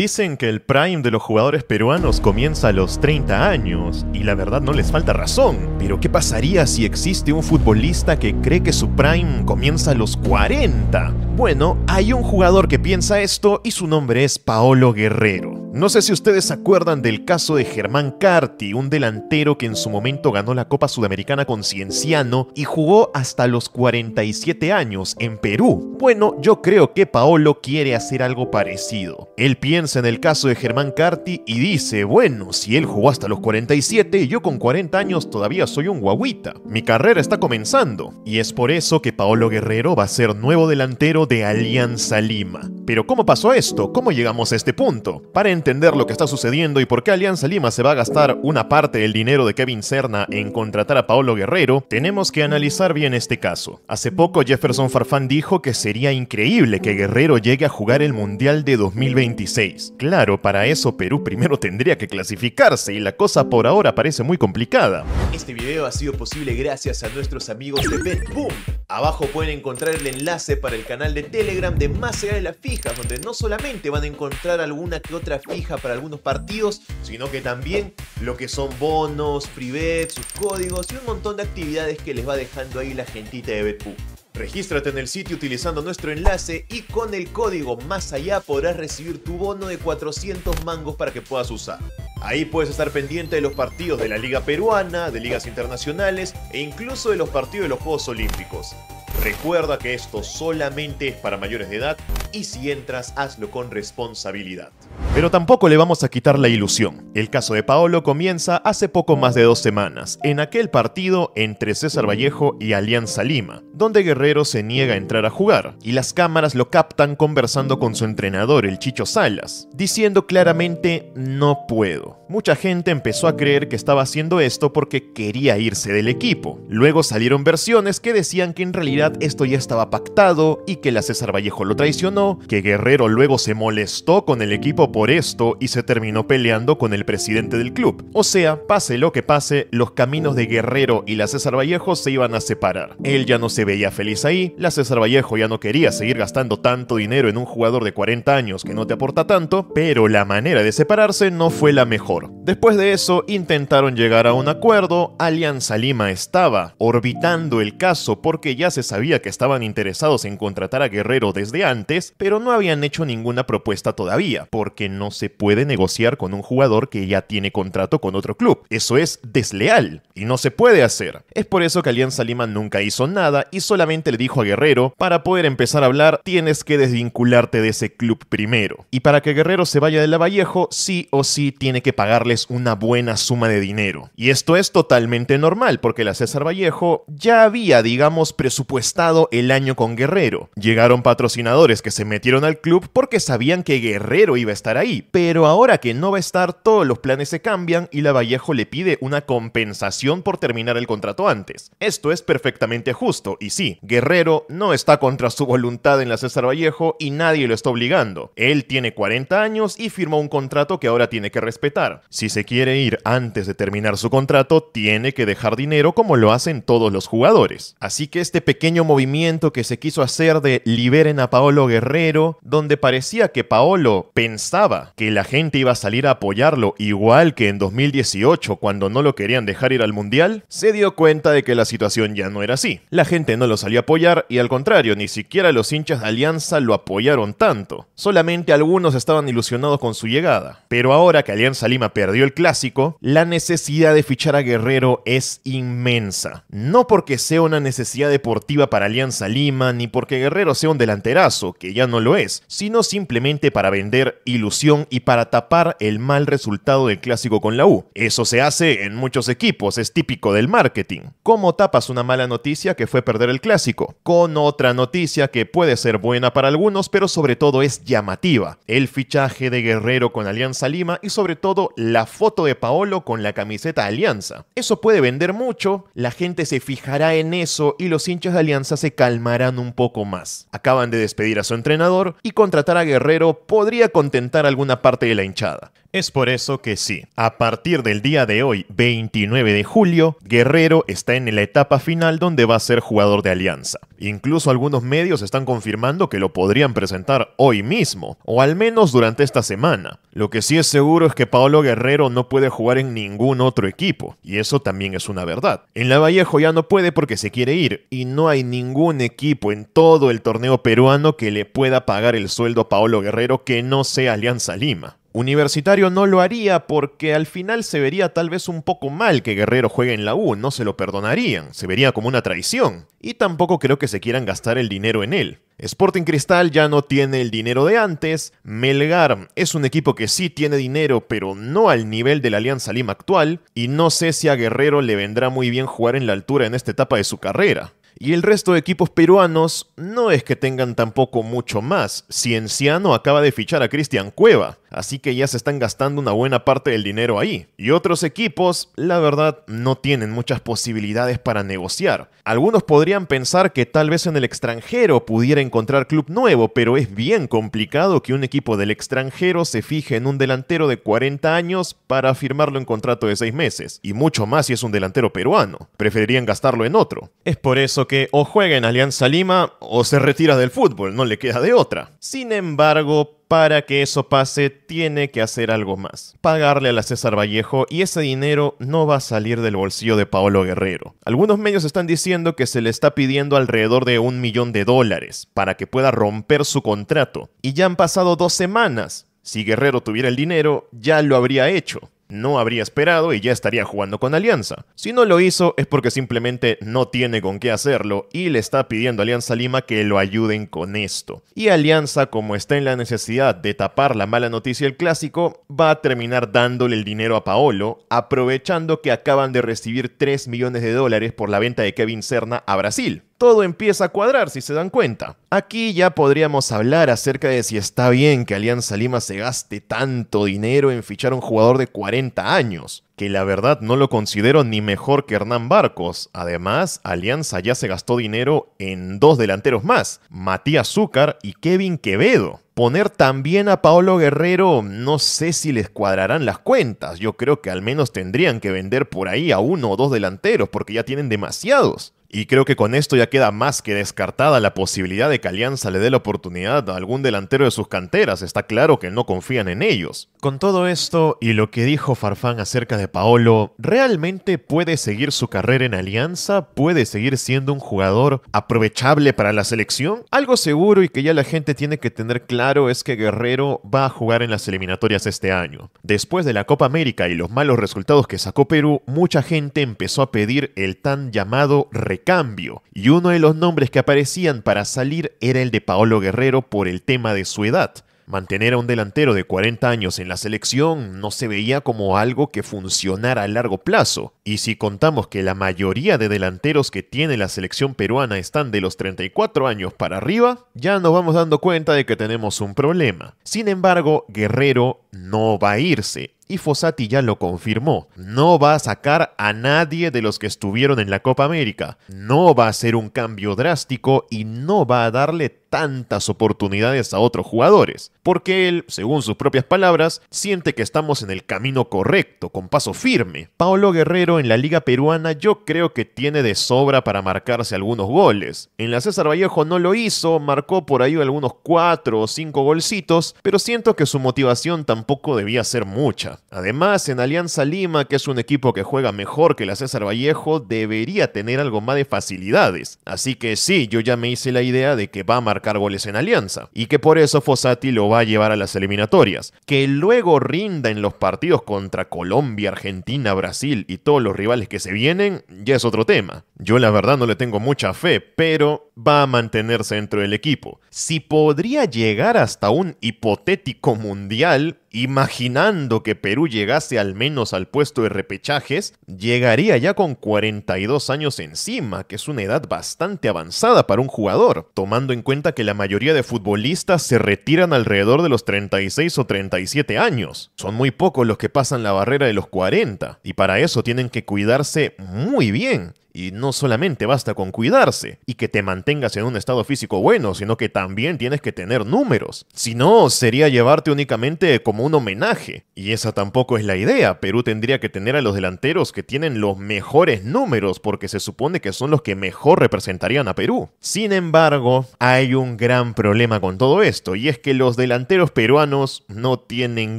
Dicen que el prime de los jugadores peruanos comienza a los 30 años, y la verdad no les falta razón. Pero ¿qué pasaría si existe un futbolista que cree que su prime comienza a los 40? Bueno, hay un jugador que piensa esto y su nombre es Paolo Guerrero. No sé si ustedes se acuerdan del caso de Germán Carti, un delantero que en su momento ganó la Copa Sudamericana con Cienciano y jugó hasta los 47 años en Perú. Bueno, yo creo que Paolo quiere hacer algo parecido. Él piensa en el caso de Germán Carti y dice, bueno, si él jugó hasta los 47 yo con 40 años todavía soy un guaguita. Mi carrera está comenzando. Y es por eso que Paolo Guerrero va a ser nuevo delantero de Alianza Lima. Pero ¿cómo pasó esto? ¿Cómo llegamos a este punto? entender lo que está sucediendo y por qué Alianza Lima se va a gastar una parte del dinero de Kevin Serna en contratar a Paolo Guerrero, tenemos que analizar bien este caso. Hace poco Jefferson Farfán dijo que sería increíble que Guerrero llegue a jugar el Mundial de 2026. Claro, para eso Perú primero tendría que clasificarse y la cosa por ahora parece muy complicada. Este video ha sido posible gracias a nuestros amigos de BetBoom. Abajo pueden encontrar el enlace para el canal de Telegram de Más allá de las fijas, donde no solamente van a encontrar alguna que otra fija para algunos partidos, sino que también lo que son bonos, privets, sus códigos y un montón de actividades que les va dejando ahí la gentita de Betpoo. Regístrate en el sitio utilizando nuestro enlace y con el código más allá podrás recibir tu bono de 400 mangos para que puedas usar. Ahí puedes estar pendiente de los partidos de la Liga Peruana, de ligas internacionales e incluso de los partidos de los Juegos Olímpicos. Recuerda que esto solamente es para mayores de edad y si entras hazlo con responsabilidad. Pero tampoco le vamos a quitar la ilusión. El caso de Paolo comienza hace poco más de dos semanas, en aquel partido entre César Vallejo y Alianza Lima, donde Guerrero se niega a entrar a jugar, y las cámaras lo captan conversando con su entrenador, el Chicho Salas, diciendo claramente no puedo. Mucha gente empezó a creer que estaba haciendo esto porque quería irse del equipo. Luego salieron versiones que decían que en realidad esto ya estaba pactado y que la César Vallejo lo traicionó, que Guerrero luego se molestó con el equipo por esto y se terminó peleando con el presidente del club. O sea, pase lo que pase, los caminos de Guerrero y la César Vallejo se iban a separar. Él ya no se veía feliz ahí, la César Vallejo ya no quería seguir gastando tanto dinero en un jugador de 40 años que no te aporta tanto, pero la manera de separarse no fue la mejor. Después de eso, intentaron llegar a un acuerdo, Alianza Lima estaba orbitando el caso porque ya se sabía que estaban interesados en contratar a Guerrero desde antes, pero no habían hecho ninguna propuesta todavía, porque no se puede negociar con un jugador que ya tiene contrato con otro club. Eso es desleal y no se puede hacer. Es por eso que Alianza Lima nunca hizo nada y solamente le dijo a Guerrero, para poder empezar a hablar tienes que desvincularte de ese club primero. Y para que Guerrero se vaya de la Vallejo, sí o sí tiene que pagarles una buena suma de dinero. Y esto es totalmente normal porque la César Vallejo ya había, digamos, presupuestado el año con Guerrero. Llegaron patrocinadores que se metieron al club porque sabían que Guerrero iba a estar ahí. Pero ahora que no va a estar, todos los planes se cambian y la Vallejo le pide una compensación por terminar el contrato antes. Esto es perfectamente justo, y sí, Guerrero no está contra su voluntad en la César Vallejo y nadie lo está obligando. Él tiene 40 años y firmó un contrato que ahora tiene que respetar. Si se quiere ir antes de terminar su contrato, tiene que dejar dinero como lo hacen todos los jugadores. Así que este pequeño movimiento que se quiso hacer de liberen a Paolo Guerrero, donde parecía que Paolo pensaba que la gente iba a salir a apoyarlo igual que en 2018 cuando no lo querían dejar ir al Mundial, se dio cuenta de que la situación ya no era así. La gente no lo salió a apoyar y al contrario, ni siquiera los hinchas de Alianza lo apoyaron tanto. Solamente algunos estaban ilusionados con su llegada. Pero ahora que Alianza Lima perdió el clásico, la necesidad de fichar a Guerrero es inmensa. No porque sea una necesidad deportiva para Alianza Lima, ni porque Guerrero sea un delanterazo, que ya no lo es, sino simplemente para vender ilusiones y para tapar el mal resultado del clásico con la U. Eso se hace en muchos equipos, es típico del marketing. ¿Cómo tapas una mala noticia que fue perder el clásico? Con otra noticia que puede ser buena para algunos, pero sobre todo es llamativa. El fichaje de Guerrero con Alianza Lima y sobre todo la foto de Paolo con la camiseta Alianza. Eso puede vender mucho, la gente se fijará en eso y los hinchas de Alianza se calmarán un poco más. Acaban de despedir a su entrenador y contratar a Guerrero podría contentar a alguna parte de la hinchada. Es por eso que sí, a partir del día de hoy, 29 de julio, Guerrero está en la etapa final donde va a ser jugador de Alianza. Incluso algunos medios están confirmando que lo podrían presentar hoy mismo, o al menos durante esta semana. Lo que sí es seguro es que Paolo Guerrero no puede jugar en ningún otro equipo, y eso también es una verdad. En la Vallejo ya no puede porque se quiere ir, y no hay ningún equipo en todo el torneo peruano que le pueda pagar el sueldo a Paolo Guerrero que no sea Alianza Alianza Universitario no lo haría porque al final se vería tal vez un poco mal que Guerrero juegue en la U, no se lo perdonarían, se vería como una traición, y tampoco creo que se quieran gastar el dinero en él. Sporting Cristal ya no tiene el dinero de antes, Melgar es un equipo que sí tiene dinero pero no al nivel de la Alianza Lima actual, y no sé si a Guerrero le vendrá muy bien jugar en la altura en esta etapa de su carrera. Y el resto de equipos peruanos no es que tengan tampoco mucho más. Cienciano acaba de fichar a Cristian Cueva, así que ya se están gastando una buena parte del dinero ahí. Y otros equipos, la verdad, no tienen muchas posibilidades para negociar. Algunos podrían pensar que tal vez en el extranjero pudiera encontrar club nuevo, pero es bien complicado que un equipo del extranjero se fije en un delantero de 40 años para firmarlo en contrato de 6 meses, y mucho más si es un delantero peruano. Preferirían gastarlo en otro. Es por eso que o juega en Alianza Lima o se retira del fútbol, no le queda de otra. Sin embargo, para que eso pase tiene que hacer algo más. Pagarle a la César Vallejo y ese dinero no va a salir del bolsillo de Paolo Guerrero. Algunos medios están diciendo que se le está pidiendo alrededor de un millón de dólares para que pueda romper su contrato. Y ya han pasado dos semanas. Si Guerrero tuviera el dinero, ya lo habría hecho no habría esperado y ya estaría jugando con Alianza. Si no lo hizo es porque simplemente no tiene con qué hacerlo y le está pidiendo a Alianza Lima que lo ayuden con esto. Y Alianza, como está en la necesidad de tapar la mala noticia del clásico, va a terminar dándole el dinero a Paolo, aprovechando que acaban de recibir 3 millones de dólares por la venta de Kevin Serna a Brasil todo empieza a cuadrar, si se dan cuenta. Aquí ya podríamos hablar acerca de si está bien que Alianza Lima se gaste tanto dinero en fichar a un jugador de 40 años, que la verdad no lo considero ni mejor que Hernán Barcos. Además, Alianza ya se gastó dinero en dos delanteros más, Matías Zúcar y Kevin Quevedo. Poner también a Paolo Guerrero, no sé si les cuadrarán las cuentas. Yo creo que al menos tendrían que vender por ahí a uno o dos delanteros, porque ya tienen demasiados. Y creo que con esto ya queda más que descartada la posibilidad de que Alianza le dé la oportunidad a algún delantero de sus canteras. Está claro que no confían en ellos. Con todo esto y lo que dijo Farfán acerca de Paolo, ¿realmente puede seguir su carrera en Alianza? ¿Puede seguir siendo un jugador aprovechable para la selección? Algo seguro y que ya la gente tiene que tener claro es que Guerrero va a jugar en las eliminatorias este año. Después de la Copa América y los malos resultados que sacó Perú, mucha gente empezó a pedir el tan llamado cambio y uno de los nombres que aparecían para salir era el de Paolo Guerrero por el tema de su edad. Mantener a un delantero de 40 años en la selección no se veía como algo que funcionara a largo plazo, y si contamos que la mayoría de delanteros que tiene la selección peruana están de los 34 años para arriba, ya nos vamos dando cuenta de que tenemos un problema. Sin embargo, Guerrero no va a irse, y Fossati ya lo confirmó. No va a sacar a nadie de los que estuvieron en la Copa América. No va a ser un cambio drástico y no va a darle tantas oportunidades a otros jugadores, porque él, según sus propias palabras, siente que estamos en el camino correcto, con paso firme. Paolo Guerrero en la Liga Peruana yo creo que tiene de sobra para marcarse algunos goles. En la César Vallejo no lo hizo, marcó por ahí algunos 4 o 5 golcitos, pero siento que su motivación tampoco debía ser mucha. Además, en Alianza Lima, que es un equipo que juega mejor que la César Vallejo, debería tener algo más de facilidades. Así que sí, yo ya me hice la idea de que va a marcar goles en Alianza y que por eso Fossati lo va a llevar a las eliminatorias. Que luego rinda en los partidos contra Colombia, Argentina, Brasil y todos los rivales que se vienen, ya es otro tema. Yo la verdad no le tengo mucha fe, pero va a mantenerse dentro del equipo. Si podría llegar hasta un hipotético mundial, imaginando que Perú llegase al menos al puesto de repechajes, llegaría ya con 42 años encima, que es una edad bastante avanzada para un jugador, tomando en cuenta que la mayoría de futbolistas se retiran alrededor de los 36 o 37 años. Son muy pocos los que pasan la barrera de los 40, y para eso tienen que cuidarse muy bien y no solamente basta con cuidarse y que te mantengas en un estado físico bueno, sino que también tienes que tener números. Si no, sería llevarte únicamente como un homenaje. Y esa tampoco es la idea. Perú tendría que tener a los delanteros que tienen los mejores números porque se supone que son los que mejor representarían a Perú. Sin embargo, hay un gran problema con todo esto y es que los delanteros peruanos no tienen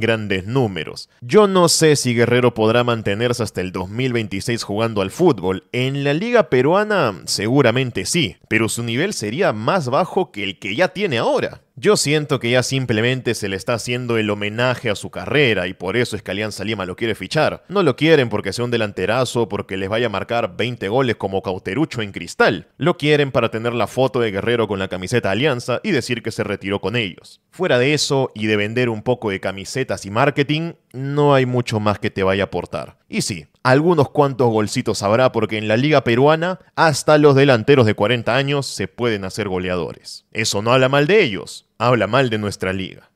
grandes números. Yo no sé si Guerrero podrá mantenerse hasta el 2026 jugando al fútbol. En en la liga peruana seguramente sí, pero su nivel sería más bajo que el que ya tiene ahora. Yo siento que ya simplemente se le está haciendo el homenaje a su carrera y por eso es que Alianza Lima lo quiere fichar. No lo quieren porque sea un delanterazo, porque les vaya a marcar 20 goles como cauterucho en cristal. Lo quieren para tener la foto de Guerrero con la camiseta Alianza y decir que se retiró con ellos. Fuera de eso y de vender un poco de camisetas y marketing, no hay mucho más que te vaya a aportar. Y sí, algunos cuantos golcitos habrá porque en la liga peruana hasta los delanteros de 40 años se pueden hacer goleadores. Eso no habla mal de ellos, habla mal de nuestra liga.